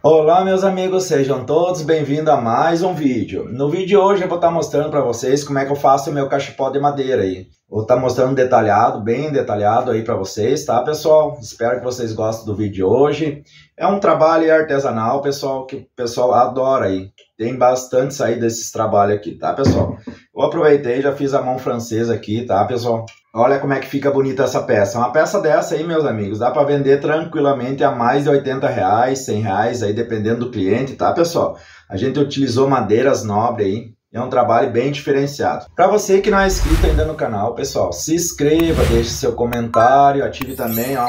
Olá meus amigos, sejam todos bem-vindos a mais um vídeo. No vídeo de hoje eu vou estar tá mostrando para vocês como é que eu faço o meu cachepó de madeira aí. Vou estar tá mostrando detalhado, bem detalhado aí para vocês, tá pessoal? Espero que vocês gostem do vídeo de hoje. É um trabalho artesanal, pessoal, que o pessoal adora aí. Tem bastante saída desses trabalhos aqui, tá pessoal? Eu aproveitei, já fiz a mão francesa aqui, tá pessoal? Olha como é que fica bonita essa peça. Uma peça dessa aí, meus amigos, dá para vender tranquilamente a mais de 80 reais, 100 reais, aí dependendo do cliente, tá, pessoal? A gente utilizou madeiras nobres aí, é um trabalho bem diferenciado. Para você que não é inscrito ainda no canal, pessoal, se inscreva, deixe seu comentário, ative também, ó,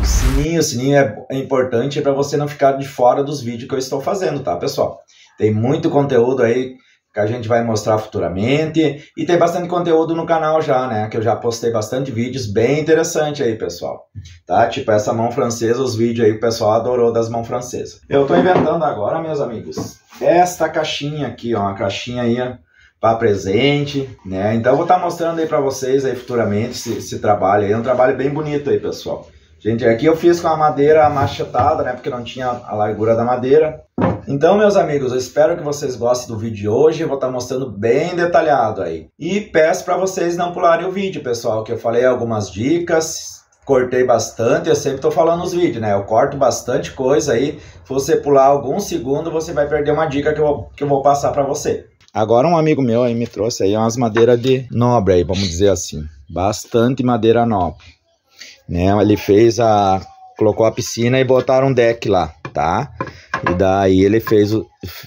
o sininho. O sininho é, é importante para você não ficar de fora dos vídeos que eu estou fazendo, tá, pessoal? Tem muito conteúdo aí que a gente vai mostrar futuramente. E tem bastante conteúdo no canal já, né? Que eu já postei bastante vídeos bem interessante aí, pessoal. Tá? Tipo essa mão francesa, os vídeos aí o pessoal adorou das mãos francesas. Eu tô inventando agora, meus amigos, esta caixinha aqui, ó, uma caixinha aí para presente, né? Então eu vou estar tá mostrando aí para vocês aí futuramente esse, esse trabalho aí, é um trabalho bem bonito aí, pessoal. Gente, aqui eu fiz com a madeira machetada, né? Porque não tinha a largura da madeira. Então, meus amigos, eu espero que vocês gostem do vídeo de hoje. Eu vou estar tá mostrando bem detalhado aí. E peço para vocês não pularem o vídeo, pessoal, que eu falei algumas dicas. Cortei bastante, eu sempre estou falando nos vídeos, né? Eu corto bastante coisa aí. Se você pular algum segundo, você vai perder uma dica que eu, que eu vou passar para você. Agora um amigo meu aí me trouxe aí umas madeiras de nobre aí, vamos dizer assim. Bastante madeira nobre. Né? Ele fez a... Colocou a piscina e botaram um deck lá, tá? E daí ele fez,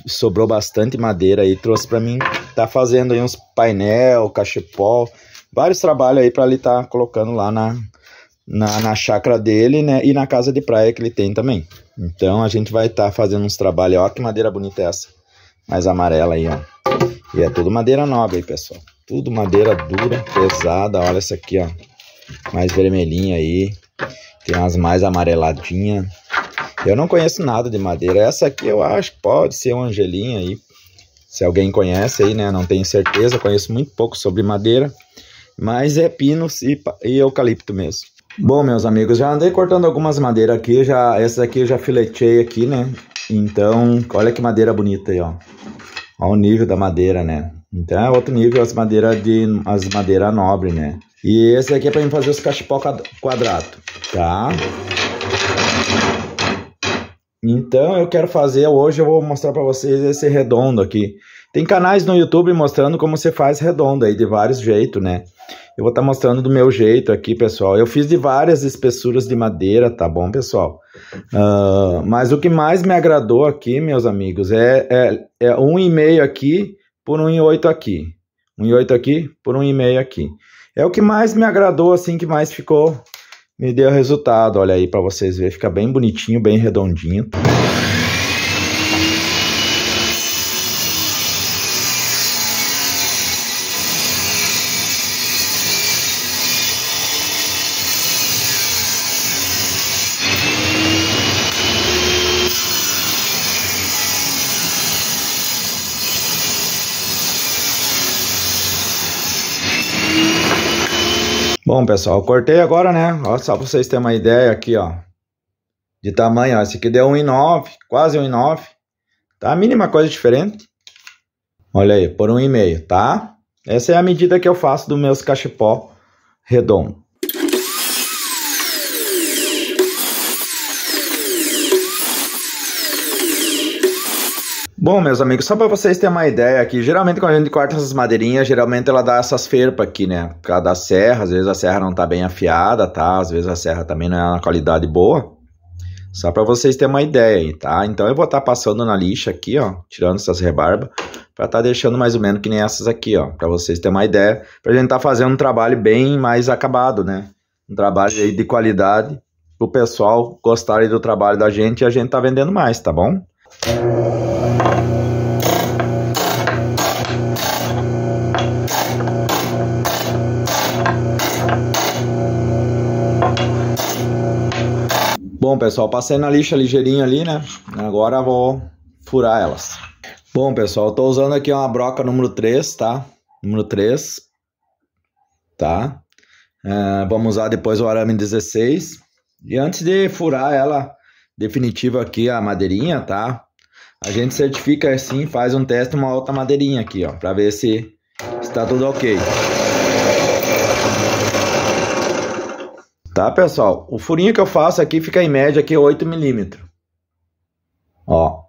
sobrou bastante madeira e trouxe para mim tá fazendo aí uns painel, cachepó vários trabalhos aí para ele tá colocando lá na, na, na chácara dele, né? E na casa de praia que ele tem também. Então a gente vai estar tá fazendo uns trabalhos, ó que madeira bonita é essa, mais amarela aí, ó. E é tudo madeira nobre aí, pessoal. Tudo madeira dura, pesada, olha essa aqui, ó. Mais vermelhinha aí, tem umas mais amareladinhas. Eu não conheço nada de madeira. Essa aqui eu acho que pode ser um angelinha aí. Se alguém conhece aí, né? Não tenho certeza, conheço muito pouco sobre madeira. Mas é pinos e, e eucalipto mesmo. Bom, meus amigos, já andei cortando algumas madeiras aqui. Já, essa daqui eu já filetei aqui, né? Então, olha que madeira bonita aí, ó. Olha o nível da madeira, né? Então é outro nível as madeiras de as madeira nobre, né? E esse aqui é para fazer os cachepó quadrado, tá? Então eu quero fazer hoje, eu vou mostrar para vocês esse redondo aqui. Tem canais no YouTube mostrando como você faz redondo aí de vários jeitos, né? Eu vou estar tá mostrando do meu jeito aqui, pessoal. Eu fiz de várias espessuras de madeira, tá bom, pessoal? Uh, mas o que mais me agradou aqui, meus amigos, é, é, é um e meio aqui por um e oito aqui, um e oito aqui por um e meio aqui. É o que mais me agradou, assim, que mais ficou me deu resultado, olha aí para vocês verem, fica bem bonitinho, bem redondinho. Bom, pessoal, cortei agora, né? Ó, só pra vocês terem uma ideia aqui, ó. De tamanho, ó. Esse aqui deu 1,9, quase 1,9. Tá? A mínima coisa diferente. Olha aí, por 1,5, tá? Essa é a medida que eu faço dos meus cachepó redondo. Bom, meus amigos, só para vocês terem uma ideia aqui, geralmente quando a gente corta essas madeirinhas, geralmente ela dá essas ferpas aqui, né? Por causa da serra, às vezes a serra não tá bem afiada, tá? Às vezes a serra também não é uma qualidade boa. Só para vocês terem uma ideia aí, tá? Então eu vou estar tá passando na lixa aqui, ó, tirando essas rebarbas, para estar tá deixando mais ou menos que nem essas aqui, ó, para vocês terem uma ideia, pra gente estar tá fazendo um trabalho bem mais acabado, né? Um trabalho aí de qualidade, pro pessoal gostarem do trabalho da gente e a gente tá vendendo mais, tá bom? Bom, pessoal, passei na lixa ligeirinho ali, né? Agora vou furar elas. Bom, pessoal, estou usando aqui uma broca número 3, tá? Número 3, tá? É, vamos usar depois o arame 16. E antes de furar ela definitiva aqui, a madeirinha, tá? A gente certifica assim, faz um teste uma outra madeirinha aqui, ó, para ver se está tudo ok. Tá, pessoal? O furinho que eu faço aqui fica em média aqui 8 milímetros. Ó,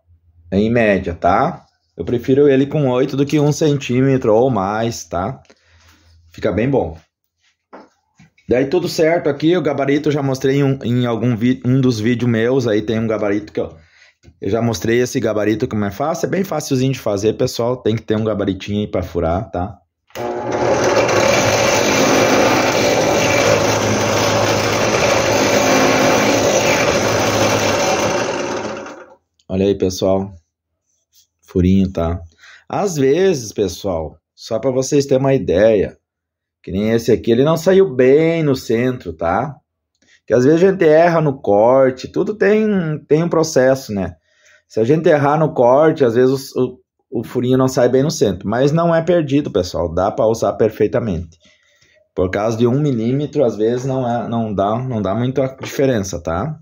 é em média, tá? Eu prefiro ele com 8 do que 1 centímetro ou mais, tá? Fica bem bom. Daí tudo certo aqui, o gabarito eu já mostrei em, um, em algum um dos vídeos meus, aí tem um gabarito que eu, eu já mostrei esse gabarito como é fácil, é bem facilzinho de fazer, pessoal, tem que ter um gabaritinho aí para furar, tá? Olha aí, pessoal. Furinho, tá? Às vezes, pessoal, só para vocês terem uma ideia, que nem esse aqui, ele não saiu bem no centro, tá? Que às vezes a gente erra no corte, tudo tem, tem um processo, né? Se a gente errar no corte, às vezes o, o, o furinho não sai bem no centro. Mas não é perdido, pessoal. Dá para usar perfeitamente. Por causa de um milímetro, às vezes não, é, não, dá, não dá muita diferença, tá?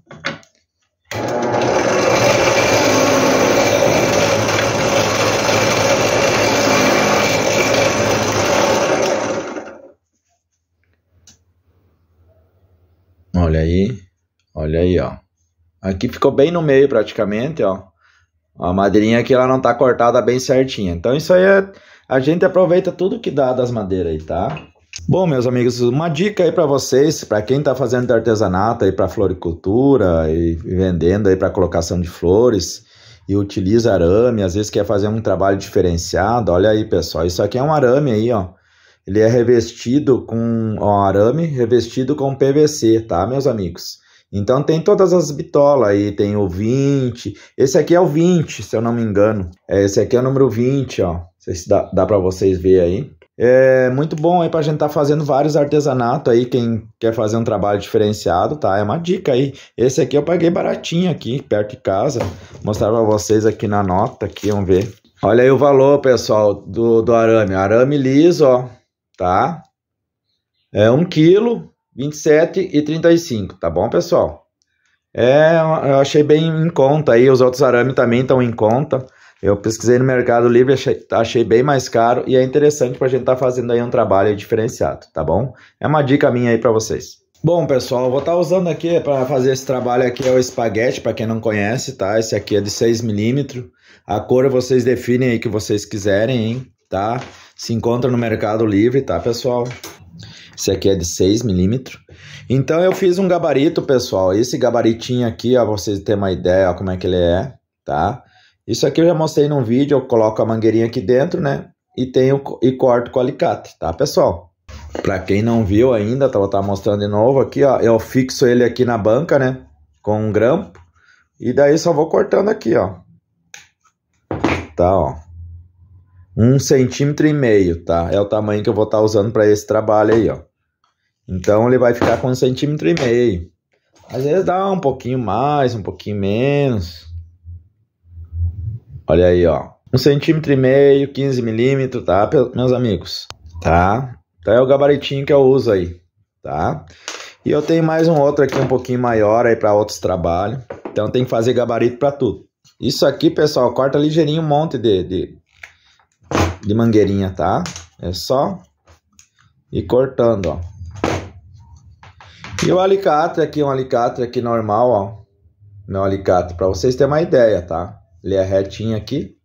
aí, olha aí, ó. Aqui ficou bem no meio praticamente, ó. A madeirinha aqui ela não tá cortada bem certinha. Então isso aí é, a gente aproveita tudo que dá das madeiras aí, tá? Bom, meus amigos, uma dica aí para vocês, para quem tá fazendo artesanato aí para floricultura e vendendo aí para colocação de flores e utiliza arame, às vezes quer fazer um trabalho diferenciado. Olha aí, pessoal, isso aqui é um arame aí, ó. Ele é revestido com ó, arame, revestido com PVC, tá, meus amigos? Então tem todas as bitolas aí, tem o 20. Esse aqui é o 20, se eu não me engano. É, esse aqui é o número 20, ó. Não sei se dá, dá para vocês ver aí. É muito bom aí pra gente estar tá fazendo vários artesanatos aí, quem quer fazer um trabalho diferenciado, tá? É uma dica aí. Esse aqui eu paguei baratinho aqui, perto de casa. Vou mostrar pra vocês aqui na nota, aqui, vamos ver. Olha aí o valor, pessoal, do, do arame. Arame liso, ó tá? É 1 kg, 27,35, tá bom, pessoal? É, eu achei bem em conta aí, os outros arames também estão em conta. Eu pesquisei no Mercado Livre, achei, achei bem mais caro e é interessante para a gente estar tá fazendo aí um trabalho diferenciado, tá bom? É uma dica minha aí para vocês. Bom, pessoal, eu vou estar tá usando aqui para fazer esse trabalho aqui é o espaguete, para quem não conhece, tá? Esse aqui é de 6 mm A cor vocês definem aí que vocês quiserem, hein? tá? Se encontra no Mercado Livre, tá, pessoal? Esse aqui é de 6 milímetros. Então eu fiz um gabarito, pessoal. Esse gabaritinho aqui, ó, vocês terem uma ideia ó, como é que ele é, tá? Isso aqui eu já mostrei num vídeo, eu coloco a mangueirinha aqui dentro, né? E tenho e corto com alicate, tá, pessoal? Para quem não viu ainda, tá, vou estar tá mostrando de novo aqui, ó. Eu fixo ele aqui na banca, né? Com um grampo. E daí só vou cortando aqui, ó. Tá, ó. Um centímetro e meio, tá? É o tamanho que eu vou estar tá usando para esse trabalho aí, ó. Então ele vai ficar com um centímetro e meio. Às vezes dá um pouquinho mais, um pouquinho menos. Olha aí, ó. Um centímetro e meio, 15 milímetros, tá, meus amigos? Tá? Então é o gabaritinho que eu uso aí, tá? E eu tenho mais um outro aqui um pouquinho maior aí para outros trabalhos. Então tem que fazer gabarito para tudo. Isso aqui, pessoal, corta ligeirinho um monte de, de, de mangueirinha, tá? É só ir cortando, ó. E o alicate aqui, um alicate aqui normal, ó. Meu alicate, para vocês terem uma ideia, tá? Ele é retinho aqui,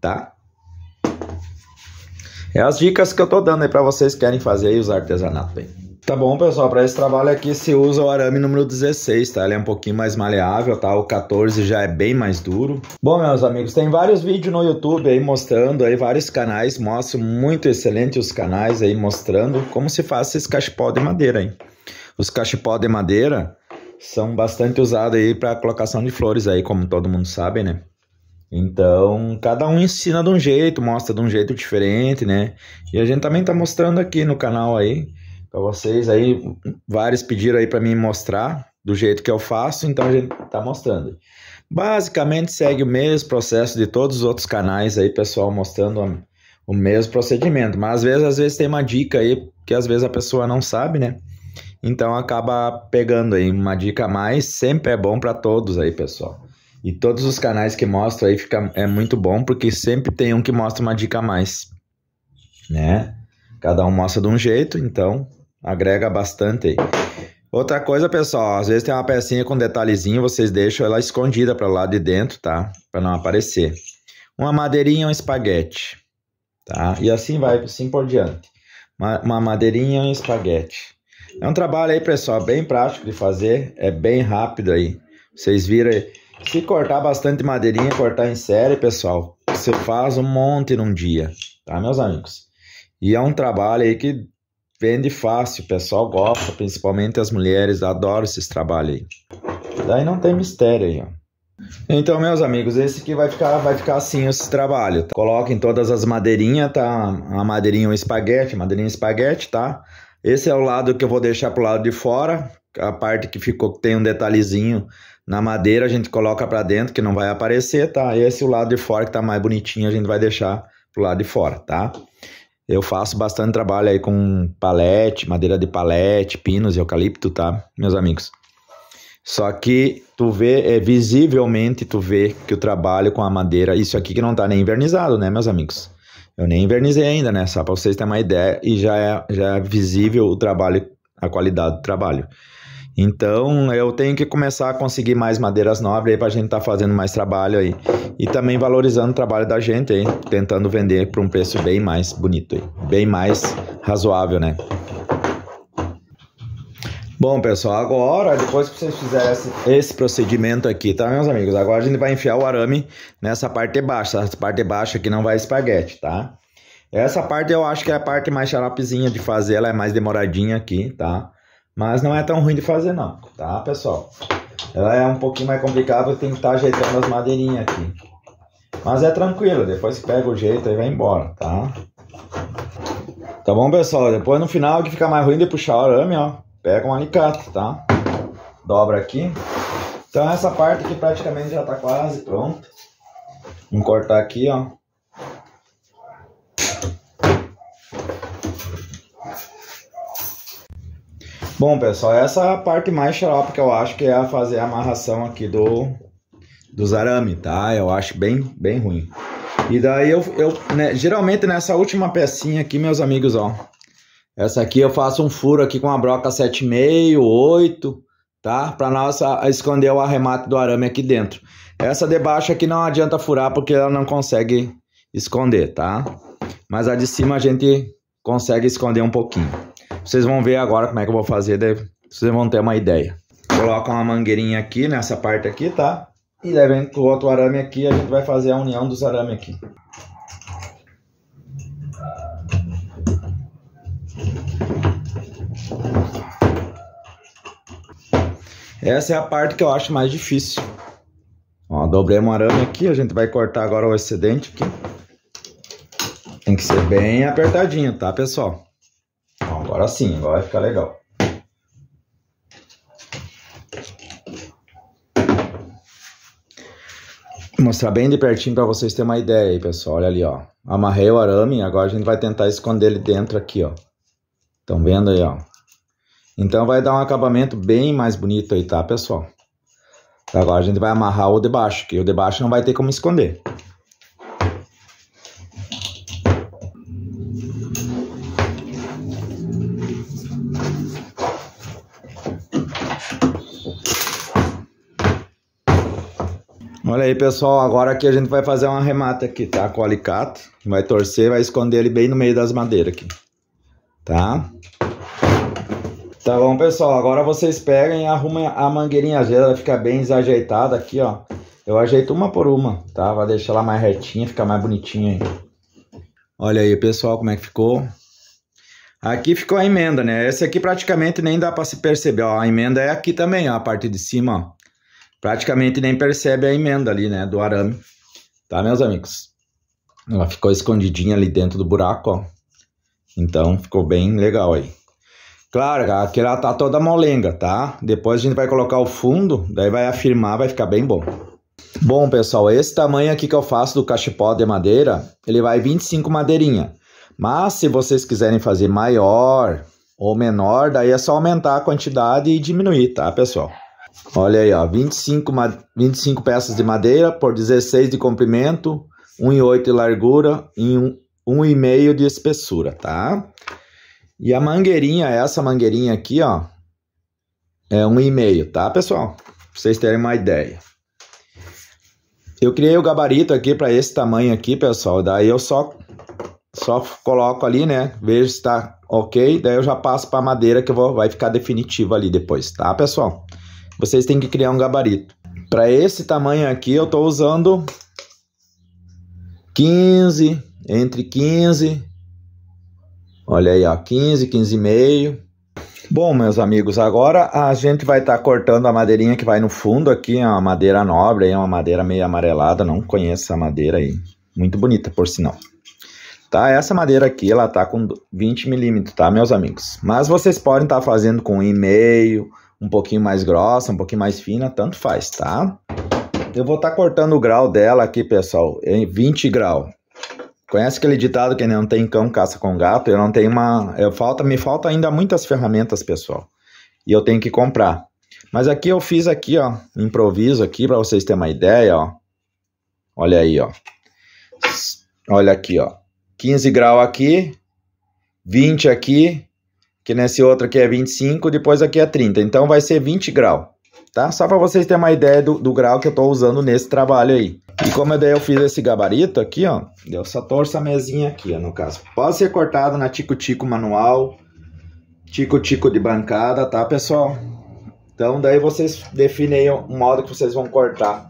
tá? É as dicas que eu tô dando aí para vocês que querem fazer aí os artesanatos aí. Tá bom, pessoal, para esse trabalho aqui se usa o arame número 16, tá? Ele é um pouquinho mais maleável, tá? O 14 já é bem mais duro. Bom, meus amigos, tem vários vídeos no YouTube aí mostrando, aí vários canais, mostro muito excelente os canais aí mostrando como se faz esse cachepó de madeira hein Os cachepó de madeira são bastante usados aí para colocação de flores aí, como todo mundo sabe, né? Então, cada um ensina de um jeito, mostra de um jeito diferente, né? E a gente também tá mostrando aqui no canal aí para vocês aí. Vários pediram aí para mim mostrar do jeito que eu faço, então a gente está mostrando. Basicamente segue o mesmo processo de todos os outros canais aí, pessoal, mostrando o mesmo procedimento. Mas às vezes, às vezes tem uma dica aí que às vezes a pessoa não sabe, né? Então acaba pegando aí uma dica a mais, sempre é bom para todos aí, pessoal. E todos os canais que mostram aí fica, é muito bom, porque sempre tem um que mostra uma dica a mais, né? Cada um mostra de um jeito, então agrega bastante. Outra coisa, pessoal, às vezes tem uma pecinha com detalhezinho, vocês deixam ela escondida para lá de dentro, tá? Para não aparecer. Uma madeirinha, um espaguete, tá? E assim vai, assim por diante. Uma, uma madeirinha, um espaguete. É um trabalho aí, pessoal, bem prático de fazer, é bem rápido aí. Vocês viram aí. Se cortar bastante madeirinha, cortar em série, pessoal, você faz um monte num dia, tá, meus amigos? E é um trabalho aí que vende fácil, o pessoal gosta, principalmente as mulheres, adoram esse trabalho aí. Daí não tem mistério aí, ó. Então, meus amigos, esse aqui vai ficar, vai ficar assim esse trabalho. Tá? Coloquem todas as madeirinhas, tá? A madeirinha o espaguete, madeirinha espaguete, tá? Esse é o lado que eu vou deixar pro lado de fora. A parte que ficou que tem um detalhezinho na madeira, a gente coloca para dentro que não vai aparecer, tá? Esse é o lado de fora que tá mais bonitinho, a gente vai deixar pro lado de fora, tá? Eu faço bastante trabalho aí com palete, madeira de palete, pinos e eucalipto, tá, meus amigos? Só que tu vê, é, visivelmente tu vê que o trabalho com a madeira, isso aqui que não tá nem invernizado, né, meus amigos? Eu nem invernizei ainda, né? Só para vocês terem uma ideia e já é, já é visível o trabalho, a qualidade do trabalho. Então eu tenho que começar a conseguir mais madeiras nobres aí para a gente estar tá fazendo mais trabalho aí. E também valorizando o trabalho da gente aí, tentando vender por um preço bem mais bonito aí, bem mais razoável, né? Bom, pessoal, agora, depois que vocês fizerem esse, procedimento aqui, tá, meus amigos? Agora a gente vai enfiar o arame nessa parte de baixo. Essa parte de baixo aqui não vai espaguete, tá? Essa parte eu acho que é a parte mais xaropezinha de fazer, ela é mais demoradinha aqui, tá? Mas não é tão ruim de fazer não, tá, pessoal? Ela é um pouquinho mais complicada, tem que estar tá ajeitando as madeirinhas aqui. Mas é tranquilo, depois pega o jeito e vai embora, tá? Tá bom, pessoal? Depois no final que fica mais ruim de puxar o arame, ó, pega um alicate, tá? Dobra aqui. Então essa parte aqui praticamente já tá quase pronta. Vamos cortar aqui, ó. Bom, pessoal, essa é a parte mais xarope que eu acho que é a fazer a amarração aqui do, dos arame, tá? Eu acho bem, bem ruim. E daí eu, eu né, geralmente nessa última pecinha aqui, meus amigos, ó. Essa aqui eu faço um furo aqui com a broca 7,5, 8, tá? Pra nós esconder o arremate do arame aqui dentro. Essa de baixo aqui não adianta furar porque ela não consegue esconder, tá? Mas a de cima a gente consegue esconder um pouquinho. Vocês vão ver agora como é que eu vou fazer, daí vocês vão ter uma ideia. Coloca uma mangueirinha aqui nessa parte aqui, tá? E daí vem o outro arame aqui, a gente vai fazer a união dos arames aqui. Essa é a parte que eu acho mais difícil. Ó, dobrei um arame aqui, a gente vai cortar agora o excedente aqui. Tem que ser bem apertadinho, tá, pessoal? Agora sim, agora vai ficar legal. Vou mostrar bem de pertinho para vocês terem uma ideia aí, pessoal. Olha ali, ó. Amarrei o arame, agora a gente vai tentar esconder ele dentro aqui, ó. Estão vendo aí, ó. Então vai dar um acabamento bem mais bonito aí, tá, pessoal? Agora a gente vai amarrar o de baixo, que o de baixo não vai ter como esconder. Olha aí, pessoal, agora aqui a gente vai fazer um arremate aqui, tá? Com o alicate. Vai torcer, vai esconder ele bem no meio das madeiras aqui. Tá? Tá bom, pessoal. Agora vocês peguem e arrumem a mangueirinha vezes ela fica bem desajeitada aqui, ó. Eu ajeito uma por uma, tá? Vai deixar ela mais retinha, ficar mais bonitinha aí. Olha aí, pessoal, como é que ficou. Aqui ficou a emenda, né? Esse aqui praticamente nem dá pra se perceber, ó. A emenda é aqui também, ó, a parte de cima, ó praticamente nem percebe a emenda ali, né, do arame, tá, meus amigos? Ela ficou escondidinha ali dentro do buraco, ó. Então, ficou bem legal aí. Claro, aqui ela tá toda molenga, tá? Depois a gente vai colocar o fundo, daí vai afirmar, vai ficar bem bom. Bom, pessoal, esse tamanho aqui que eu faço do cachepó de madeira, ele vai 25 madeirinha. Mas se vocês quiserem fazer maior ou menor, daí é só aumentar a quantidade e diminuir, tá, pessoal? Olha aí, ó, 25, 25 peças de madeira por 16 de comprimento, 1,8 de largura e 1,5 de espessura, tá? E a mangueirinha, essa mangueirinha aqui, ó, é 1,5, tá, pessoal? Pra vocês terem uma ideia. Eu criei o gabarito aqui para esse tamanho aqui, pessoal. Daí eu só só coloco ali, né? Vejo se tá ok. Daí eu já passo para madeira que vou, vai ficar definitivo ali depois, tá, pessoal? vocês têm que criar um gabarito. Para esse tamanho aqui, eu estou usando 15, entre 15, olha aí, ó, 15, 15,5. Bom, meus amigos, agora a gente vai estar tá cortando a madeirinha que vai no fundo aqui, é uma madeira nobre, é uma madeira meio amarelada, não conheço essa madeira aí. Muito bonita, por sinal. Tá, essa madeira aqui, ela tá com 20 milímetros, tá, meus amigos? Mas vocês podem estar tá fazendo com 1,5 um pouquinho mais grossa, um pouquinho mais fina, tanto faz, tá? Eu vou estar tá cortando o grau dela aqui, pessoal, em 20 graus. Conhece aquele ditado que não tem cão caça com gato? Eu não tenho uma, eu falta, me falta ainda muitas ferramentas, pessoal. E eu tenho que comprar. Mas aqui eu fiz aqui, ó, improviso aqui para vocês terem uma ideia, ó. Olha aí, ó. Olha aqui, ó. 15 graus aqui, 20 aqui, que nesse outro aqui é 25, depois aqui é 30. Então, vai ser 20 graus, tá? Só para vocês terem uma ideia do, do grau que eu estou usando nesse trabalho aí. E como eu, daí eu fiz esse gabarito aqui, ó, eu só torço a mesinha aqui, ó, no caso. Pode ser cortado na tico-tico manual, tico-tico de bancada, tá, pessoal? Então, daí vocês definem aí o modo que vocês vão cortar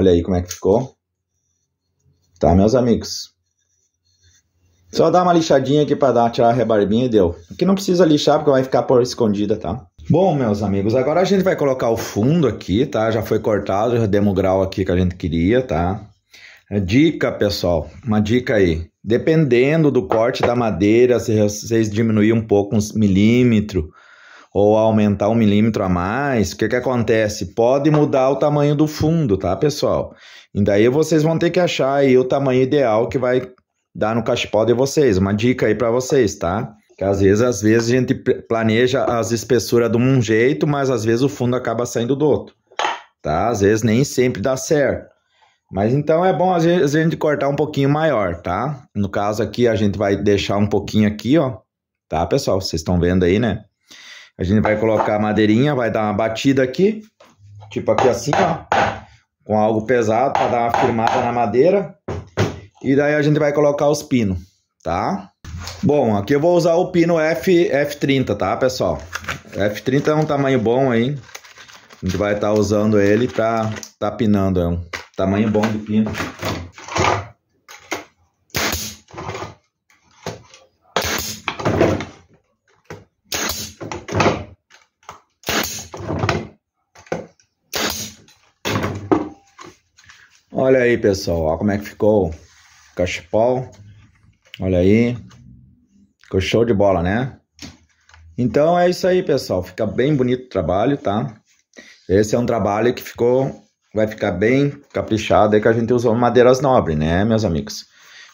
Olha aí como é que ficou. Tá, meus amigos? Só dá uma lixadinha aqui para dar, tirar a rebarbinha e deu. Aqui não precisa lixar porque vai ficar por escondida, tá? Bom, meus amigos, agora a gente vai colocar o fundo aqui, tá? Já foi cortado, já demos o grau aqui que a gente queria, tá? É dica, pessoal, uma dica aí. Dependendo do corte da madeira, se vocês diminuir um pouco, uns milímetro, ou aumentar um milímetro a mais, o que, que acontece? Pode mudar o tamanho do fundo, tá, pessoal? E daí vocês vão ter que achar aí o tamanho ideal que vai dar no cachepó de vocês. Uma dica aí para vocês, tá? Que às vezes, às vezes a gente planeja as espessuras de um jeito, mas às vezes o fundo acaba saindo do outro, tá? Às vezes nem sempre dá certo. Mas então é bom a gente cortar um pouquinho maior, tá? No caso aqui a gente vai deixar um pouquinho aqui, ó. Tá, pessoal? Vocês estão vendo aí, né? A gente vai colocar a madeirinha, vai dar uma batida aqui, tipo aqui assim, ó, com algo pesado para dar uma firmada na madeira. E daí a gente vai colocar os pinos, tá? Bom, aqui eu vou usar o pino F, F30, tá, pessoal? F30 é um tamanho bom aí. A gente vai estar tá usando ele para tá pinando, é um tamanho bom de pino. Olha aí, pessoal, como é que ficou o cachepol. Olha aí. Ficou show de bola, né? Então é isso aí, pessoal. Fica bem bonito o trabalho, tá? Esse é um trabalho que ficou vai ficar bem caprichado aí que a gente usou madeiras nobres, né, meus amigos?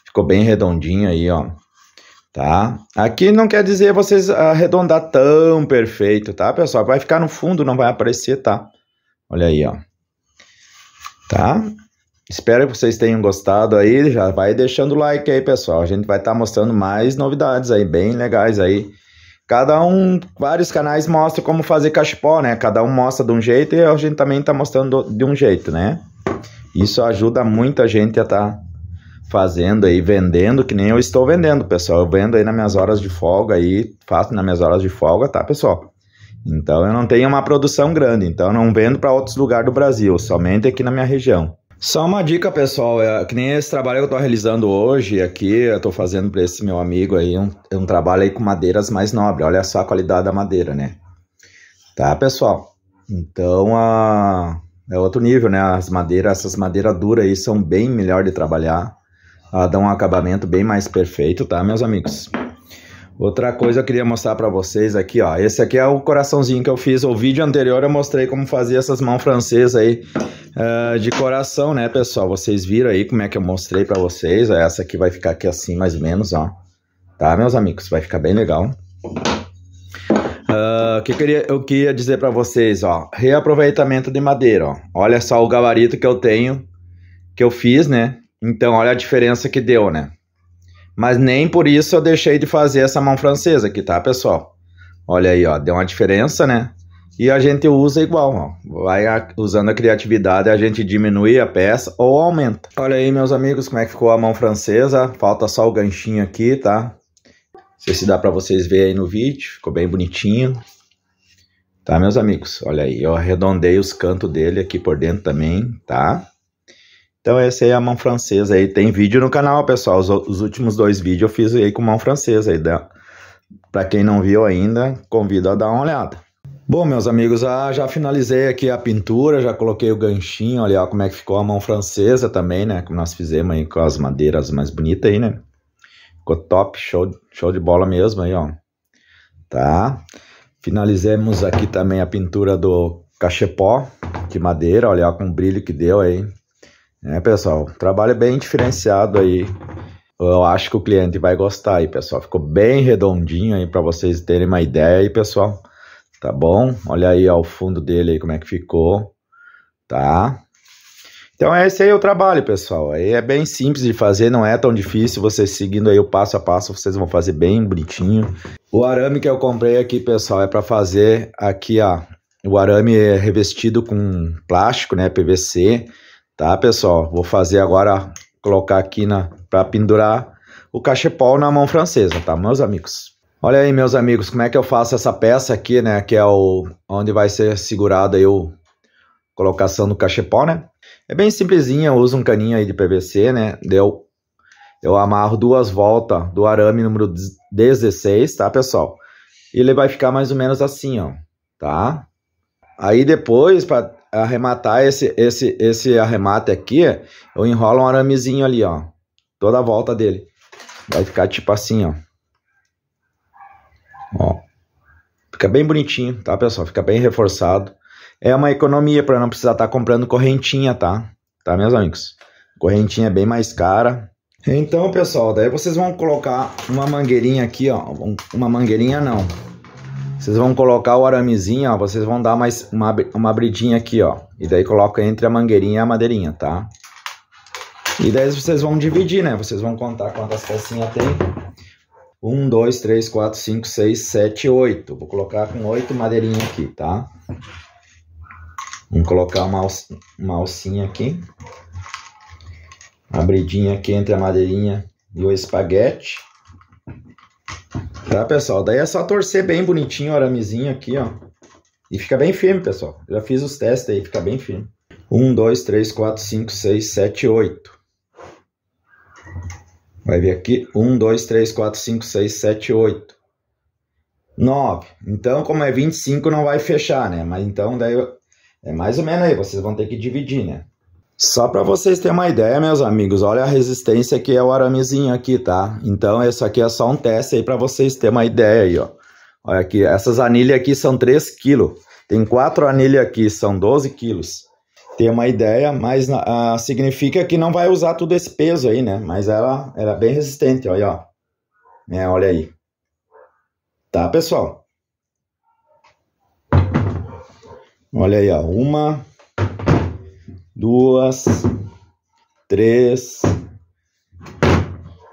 Ficou bem redondinho aí, ó. Tá? Aqui não quer dizer vocês arredondar tão perfeito, tá, pessoal? Vai ficar no fundo, não vai aparecer, tá? Olha aí, ó. Tá? Espero que vocês tenham gostado aí. Já vai deixando o like aí, pessoal. A gente vai estar tá mostrando mais novidades aí, bem legais aí. Cada um, vários canais mostram como fazer cachepó, né? Cada um mostra de um jeito e a gente também está mostrando de um jeito, né? Isso ajuda muita gente a estar tá fazendo aí, vendendo, que nem eu estou vendendo, pessoal. Eu vendo aí nas minhas horas de folga aí, faço nas minhas horas de folga, tá, pessoal? Então eu não tenho uma produção grande, então eu não vendo para outros lugares do Brasil, somente aqui na minha região. Só uma dica, pessoal, é, que nem esse trabalho que eu estou realizando hoje aqui, eu estou fazendo para esse meu amigo aí, um, um trabalho aí com madeiras mais nobres, olha só a qualidade da madeira, né? Tá, pessoal? Então, a, é outro nível, né? As madeiras, essas madeiras duras aí são bem melhor de trabalhar, Ela ah, dá um acabamento bem mais perfeito, tá, meus amigos? Outra coisa eu queria mostrar para vocês aqui, ó. Esse aqui é o coraçãozinho que eu fiz. O vídeo anterior eu mostrei como fazer essas mãos francesas aí uh, de coração, né, pessoal? Vocês viram aí como é que eu mostrei para vocês. Essa aqui vai ficar aqui assim, mais ou menos, ó. Tá, meus amigos? Vai ficar bem legal. Ah, o que eu queria, eu queria dizer para vocês, ó. Reaproveitamento de madeira, ó. Olha só o gabarito que eu tenho, que eu fiz, né? Então, olha a diferença que deu, né? Mas nem por isso eu deixei de fazer essa mão francesa aqui, tá, pessoal? Olha aí, ó, deu uma diferença, né? E a gente usa igual, ó. Vai a, usando a criatividade, a gente diminui a peça ou aumenta. Olha aí, meus amigos, como é que ficou a mão francesa. Falta só o ganchinho aqui, tá? Não sei se dá pra vocês verem aí no vídeo. Ficou bem bonitinho. Tá, meus amigos? Olha aí, eu arredondei os cantos dele aqui por dentro também, tá? Então essa aí é a mão francesa aí. Tem vídeo no canal, pessoal. Os, os últimos dois vídeos eu fiz aí com mão francesa aí. Para quem não viu ainda, convido a dar uma olhada. Bom, meus amigos, ah, já finalizei aqui a pintura, já coloquei o ganchinho, olha ó, como é que ficou a mão francesa também, né? Como nós fizemos aí com as madeiras mais bonitas aí, né? Ficou top, show, show de bola mesmo aí, ó. Tá? Finalizemos aqui também a pintura do cachepó de madeira, olha ó, com o brilho que deu aí. Né, pessoal? Trabalho bem diferenciado aí. Eu acho que o cliente vai gostar aí, pessoal. Ficou bem redondinho aí para vocês terem uma ideia aí, pessoal. Tá bom? Olha aí ao fundo dele aí como é que ficou, tá? Então esse aí é o trabalho, pessoal. Aí é bem simples de fazer, não é tão difícil. Vocês seguindo aí o passo a passo, vocês vão fazer bem bonitinho. O arame que eu comprei aqui, pessoal, é para fazer aqui, ó, o arame é revestido com plástico, né, PVC. Tá, pessoal? Vou fazer agora, colocar aqui na para pendurar o cachepol na mão francesa, tá, meus amigos? Olha aí, meus amigos, como é que eu faço essa peça aqui, né? Que é o onde vai ser segurado aí o colocação do cachepó, né? É bem simplesinha, eu uso um caninho aí de PVC, né? Deu eu amarro duas voltas do arame número 16, tá, pessoal? Ele vai ficar mais ou menos assim, ó, tá? Aí depois, para arrematar esse, esse, esse arremate aqui, eu enrolo um aramezinho ali, ó. Toda a volta dele. Vai ficar tipo assim, ó. Ó. Fica bem bonitinho, tá, pessoal? Fica bem reforçado. É uma economia para não precisar estar tá comprando correntinha, tá? Tá, meus amigos? Correntinha é bem mais cara. Então, pessoal, daí vocês vão colocar uma mangueirinha aqui, ó. Uma mangueirinha não vocês vão colocar o aramezinho, ó, vocês vão dar mais uma, uma abridinha aqui, ó. E daí coloca entre a mangueirinha e a madeirinha, tá? E daí vocês vão dividir, né? Vocês vão contar quantas pecinhas tem. 1, 2, 3, 4, 5, 6, 7, 8. Vou colocar com 8 madeirinhas aqui, tá? Vamos colocar uma, uma alcinha aqui. Abridinha aqui entre a madeirinha e o espaguete. Tá, pessoal? Daí é só torcer bem bonitinho o aramezinho aqui, ó. E fica bem firme, pessoal. Já fiz os testes aí, fica bem firme. 1, 2, 3, 4, 5, 6, 7, 8. Vai ver aqui. 1, 2, 3, 4, 5, 6, 7, 8. 9. Então, como é 25, não vai fechar, né? Mas então, daí é mais ou menos aí. Vocês vão ter que dividir, né? Só para vocês terem uma ideia, meus amigos, olha a resistência que é o aramezinho aqui, tá? Então, isso aqui é só um teste aí para vocês terem uma ideia aí, ó. Olha aqui, essas anilhas aqui são 3 kg. Tem quatro anilhas aqui, são 12 quilos. Tem uma ideia, mas ah, significa que não vai usar todo esse peso aí, né? Mas ela, ela é bem resistente, olha, ó. É, olha aí. Tá, pessoal? Olha aí, ó. Uma, duas, três,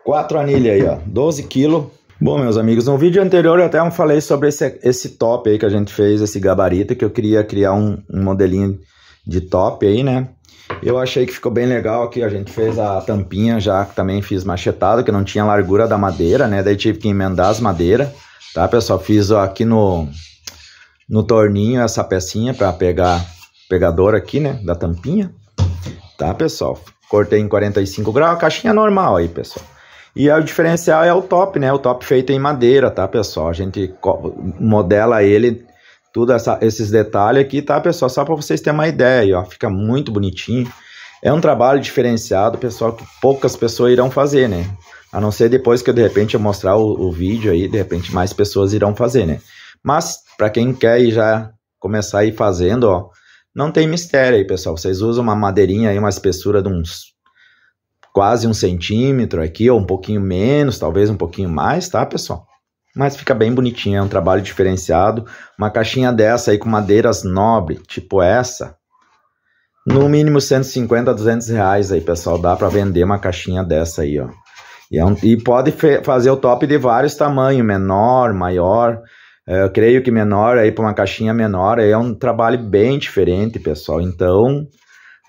quatro anilhas aí, ó, 12 quilos. Bom, meus amigos, no vídeo anterior eu até falei sobre esse, esse top aí que a gente fez, esse gabarito, que eu queria criar um, um modelinho de top aí, né? Eu achei que ficou bem legal aqui, a gente fez a tampinha já, que também fiz machetado, que não tinha largura da madeira, né? Daí tive que emendar as madeiras, tá, pessoal? Fiz aqui no, no torninho essa pecinha para pegar pegador aqui, né, da tampinha tá, pessoal? Cortei em 45 graus, a caixinha normal aí, pessoal. E o diferencial é o top, né? O top feito em madeira, tá, pessoal? A gente modela ele, tudo esses detalhes aqui, tá, pessoal? Só para vocês terem uma ideia, ó. Fica muito bonitinho. É um trabalho diferenciado, pessoal, que poucas pessoas irão fazer, né? A não ser depois que eu, de repente, eu mostrar o, o vídeo aí, de repente mais pessoas irão fazer, né? Mas, para quem quer e já começar a ir fazendo, ó, não tem mistério aí, pessoal. Vocês usam uma madeirinha aí, uma espessura de uns quase um centímetro aqui, ou um pouquinho menos, talvez um pouquinho mais, tá, pessoal? Mas fica bem bonitinho, é um trabalho diferenciado. Uma caixinha dessa aí com madeiras nobre, tipo essa, no mínimo 150 a 200 reais aí, pessoal. Dá para vender uma caixinha dessa aí, ó. E, é um, e pode fazer o top de vários tamanhos, menor, maior. É, eu creio que menor aí para uma caixinha menor aí é um trabalho bem diferente, pessoal. Então,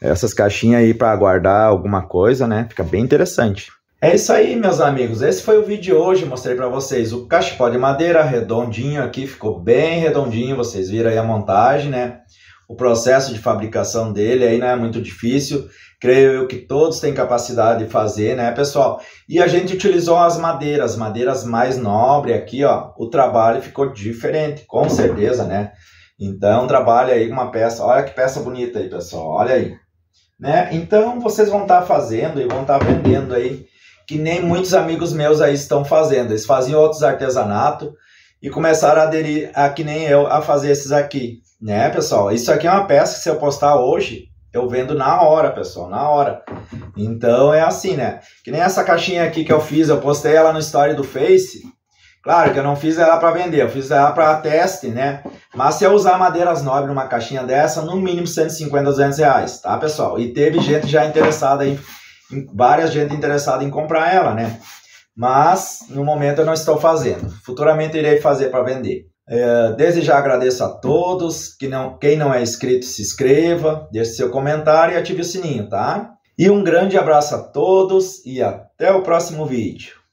essas caixinhas aí para guardar alguma coisa, né? Fica bem interessante. É isso aí, meus amigos. Esse foi o vídeo de hoje. Mostrei para vocês o cachepó de madeira redondinho aqui. Ficou bem redondinho. Vocês viram aí a montagem, né? O processo de fabricação dele aí não né, é muito difícil creio eu que todos têm capacidade de fazer, né, pessoal? E a gente utilizou as madeiras, madeiras mais nobres aqui, ó. O trabalho ficou diferente, com certeza, né? Então, trabalha aí uma peça. Olha que peça bonita aí, pessoal. Olha aí. Né? Então, vocês vão estar tá fazendo e vão estar tá vendendo aí, que nem muitos amigos meus aí estão fazendo. Eles faziam outros artesanato e começaram a aderir, a, que nem eu, a fazer esses aqui. Né, pessoal? Isso aqui é uma peça que se eu postar hoje, eu vendo na hora, pessoal, na hora. Então é assim, né? Que nem essa caixinha aqui que eu fiz, eu postei ela no story do Face. Claro que eu não fiz ela para vender, eu fiz ela para teste, né? Mas se eu usar madeiras nobres numa caixinha dessa, no mínimo 150, 200 reais, tá, pessoal? E teve gente já interessada em, em várias gente interessada em comprar ela, né? Mas no momento eu não estou fazendo. Futuramente irei fazer para vender. É, desde já agradeço a todos. Que não, quem não é inscrito, se inscreva, deixe seu comentário e ative o sininho, tá? E um grande abraço a todos e até o próximo vídeo.